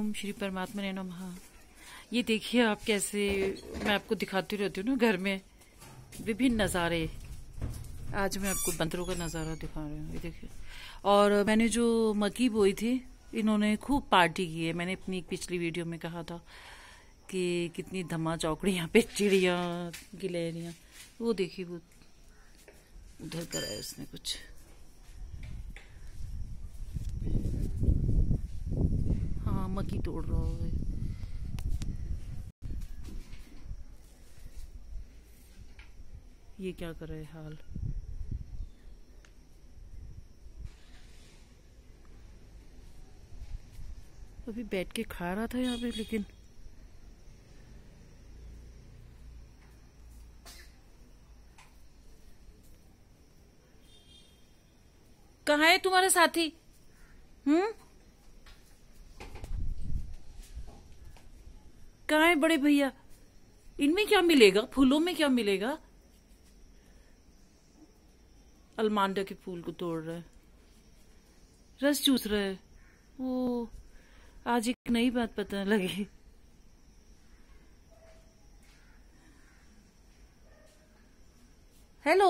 ओम श्री परमात्मा ने नमः ये देखिए आप कैसे मैं आपको दिखाती रहती हूँ ना घर में विभिन्न नज़ारे आज मैं आपको बंदरों का नज़ारा दिखा रही हूँ ये देखिए और मैंने जो मकी बोई थी इन्होंने खूब पार्टी की है मैंने अपनी पिछली वीडियो में कहा था कि कितनी धमा चौकड़ी यहाँ पे चिड़िया गिलहरियाँ वो देखिए वो उधर कराया उसने कुछ मक्की तोड़ रहा हूँ ये क्या कर रहे हाल अभी बैठ के खा रहा था यहाँ पे लेकिन कहा है तुम्हारे साथी हम्म कहा है बड़े भैया इनमें क्या मिलेगा फूलों में क्या मिलेगा अलमांडा के फूल को तोड़ रहे रस चूस रहे वो आज एक नई बात पता लगी हेलो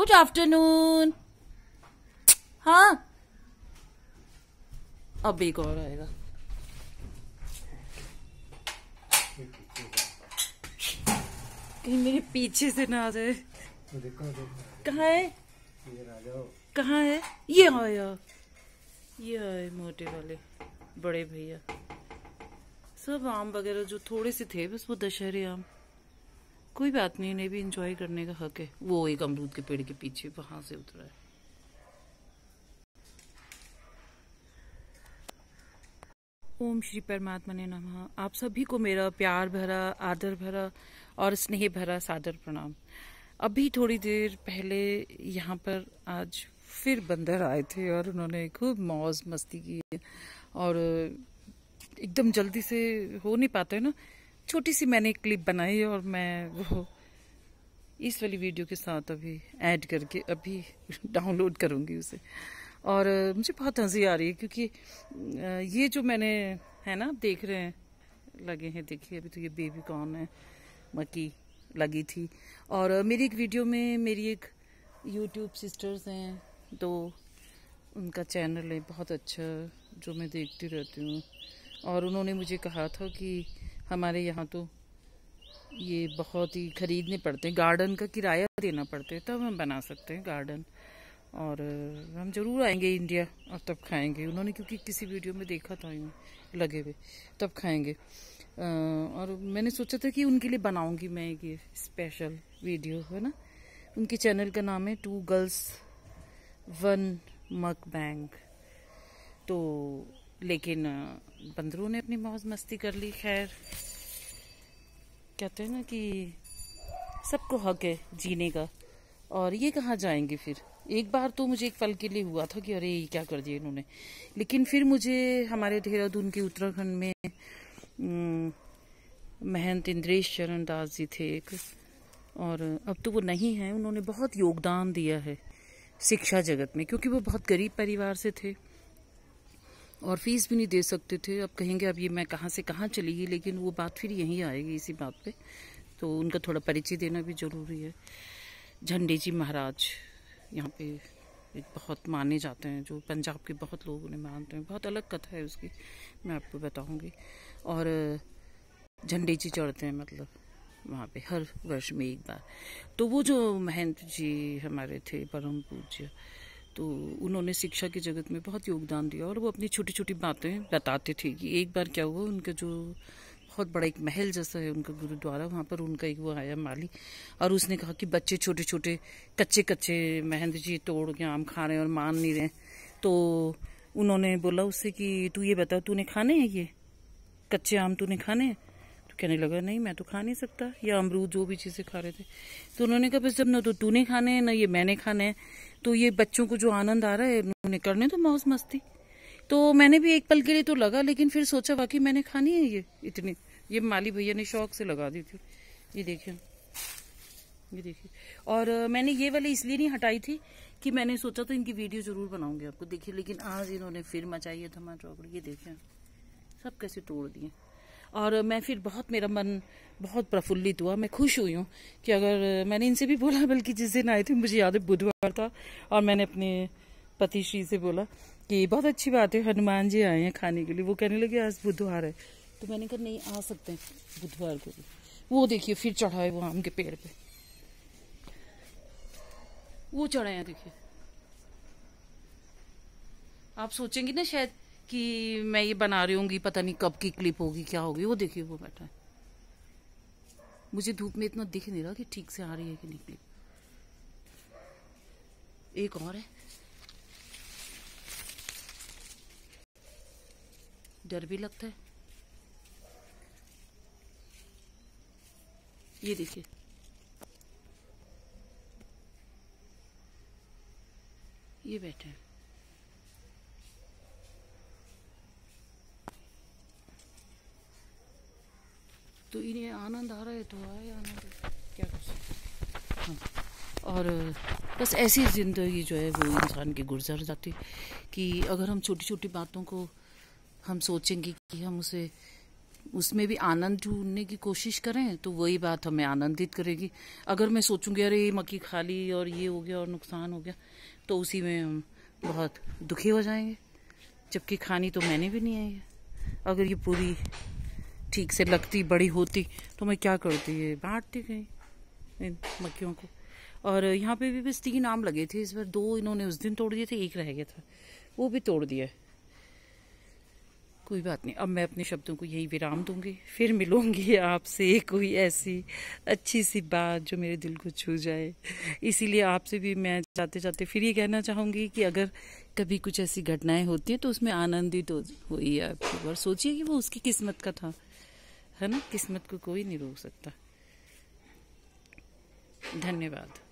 गुड आफ्टरनून हाँ अब एक और आएगा कहीं मेरे पीछे से ना आ जाए तो कहा है कहा है ये आया ये आए मोटे वाले बड़े भैया सब आम वगैरह जो थोड़े से थे बस वो दशहरे आम कोई बात नहीं इन्हें भी इंजॉय करने का हक है वो एक अमरूद के पेड़ के पीछे वहां से उतरा है ओम श्री परमात्मा ने नम आप सभी को मेरा प्यार भरा आदर भरा और स्नेह भरा सादर प्रणाम अभी थोड़ी देर पहले यहाँ पर आज फिर बंदर आए थे और उन्होंने खूब मौज मस्ती की और एकदम जल्दी से हो नहीं पाते ना छोटी सी मैंने एक क्लिप बनाई और मैं वो इस वाली वीडियो के साथ अभी ऐड करके अभी डाउनलोड करूँगी उसे और मुझे बहुत हंसी आ रही है क्योंकि ये जो मैंने है ना आप देख रहे हैं लगे हैं देखिए अभी तो ये बेबी कॉर्न है मकी लगी थी और मेरी एक वीडियो में मेरी एक यूट्यूब सिस्टर्स हैं तो उनका चैनल है बहुत अच्छा जो मैं देखती रहती हूँ और उन्होंने मुझे कहा था कि हमारे यहाँ तो ये बहुत ही ख़रीदने पड़ते हैं गार्डन का किराया देना पड़ता है तब तो हम बना सकते हैं गार्डन और हम जरूर आएंगे इंडिया और तब खाएंगे उन्होंने क्योंकि किसी वीडियो में देखा था लगे हुए तब खाएंगे और मैंने सोचा था कि उनके लिए बनाऊंगी मैं ये स्पेशल वीडियो है ना उनके चैनल का नाम है टू गर्ल्स वन मक बैंक तो लेकिन बंदरों ने अपनी मौज मस्ती कर ली खैर कहते हैं ना कि सबको हक है जीने का और ये कहाँ जाएंगे फिर एक बार तो मुझे एक पल के लिए हुआ था कि अरे ये क्या कर दिया इन्होंने लेकिन फिर मुझे हमारे देहरादून के उत्तराखंड में महंत इंद्रेश चरण दास जी थे एक और अब तो वो नहीं हैं उन्होंने बहुत योगदान दिया है शिक्षा जगत में क्योंकि वो बहुत गरीब परिवार से थे और फीस भी नहीं दे सकते थे अब कहेंगे अब ये मैं कहाँ से कहाँ चली गई लेकिन वो बात फिर यहीं आएगी इसी बात पे तो उनका थोड़ा परिचय देना भी ज़रूरी है झंडे जी महाराज यहाँ पे एक बहुत माने जाते हैं जो पंजाब के बहुत लोग उन्हें मानते हैं बहुत अलग कथा है उसकी मैं आपको बताऊंगी और झंडे जी चढ़ते हैं मतलब वहाँ पे हर वर्ष में एक बार तो वो जो महंत जी हमारे थे परम पूज्य तो उन्होंने शिक्षा के जगत में बहुत योगदान दिया और वो अपनी छोटी छोटी बातें बताते थे कि एक बार क्या हुआ उनका जो बहुत बड़ा एक महल जैसा है उनका गुरुद्वारा वहाँ पर उनका एक वो आया माली और उसने कहा कि बच्चे छोटे छोटे कच्चे कच्चे महेंद्र जी तोड़ के आम खा रहे हैं और मान नहीं रहे तो उन्होंने बोला उससे कि तू ये बता तूने खाने हैं ये कच्चे आम तूने खाने हैं तो कहने लगा नहीं मैं तो खा नहीं सकता या अमरूद जो भी चीज़ें खा रहे थे तो उन्होंने कहा बस जब ना तो तूने खाने हैं ना ये मैंने खाने हैं तो ये बच्चों को जो आनंद आ रहा है उन्होंने करने तो मौज मस्ती तो मैंने भी एक पल के लिए तो लगा लेकिन फिर सोचा बाकी मैंने खानी है ये इतनी ये माली भैया ने शौक से लगा दी थी ये देखिए ये देखिए और मैंने ये वाली इसलिए नहीं हटाई थी कि मैंने सोचा तो इनकी वीडियो जरूर बनाऊंगी आपको देखिए लेकिन आज इन्होंने फिर मचाई है धमा चौकड़ी ये देखिए सब कैसे तोड़ दिए और मैं फिर बहुत मेरा मन बहुत प्रफुल्लित हुआ मैं खुश हुई हूँ कि अगर मैंने इनसे भी बोला बल्कि जिस दिन आए थे मुझे याद है बुधवार था और मैंने अपने पति श्री से बोला कि बहुत अच्छी बात है हनुमान जी आए हैं खाने के लिए वो कहने लगे आज बुधवार है तो मैंने कहा नहीं आ सकते हैं बुधवार को भी वो देखिए फिर चढ़ा है वो आम के पेड़ पे वो चढ़ा है देखिए आप सोचेंगे ना शायद कि मैं ये बना रही होंगी पता नहीं कब की क्लिप होगी क्या होगी वो देखिए वो बैठा है मुझे धूप में इतना दिख नहीं रहा कि ठीक से आ रही है कि नहीं क्लिप एक और है डर भी लगता है ये देखिए ये बैठे हैं तो इन्हें आनंद आ रहा है तो आए आनंद क्या कर सकते हाँ और बस ऐसी ज़िंदगी जो है वो इंसान की गुजर जाती कि अगर हम छोटी छोटी बातों को हम सोचेंगे कि हम उसे उसमें भी आनंद ढूंढने की कोशिश करें तो वही बात हमें आनंदित करेगी अगर मैं सोचूंगी अरे ये मक्की खा ली और ये हो गया और नुकसान हो गया तो उसी में हम बहुत दुखी हो जाएंगे जबकि खानी तो मैंने भी नहीं आई है अगर ये पूरी ठीक से लगती बड़ी होती तो मैं क्या करती है बांटती गई इन मक्खियों को और यहाँ पे भी बस तीन आम लगे थे इस बार दो इन्होंने उस दिन तोड़ दिए थे एक रह गया था वो भी तोड़ दिया है कोई बात नहीं अब मैं अपने शब्दों को यही विराम दूंगी फिर मिलूंगी आपसे कोई ऐसी अच्छी सी बात जो मेरे दिल को छू जाए इसीलिए आपसे भी मैं जाते जाते फिर ये कहना चाहूंगी कि अगर कभी कुछ ऐसी घटनाएं होती हैं तो उसमें आनंदित हो हुई आपकी और सोचिए कि वो उसकी किस्मत का था है ना किस्मत को कोई नहीं रोक सकता धन्यवाद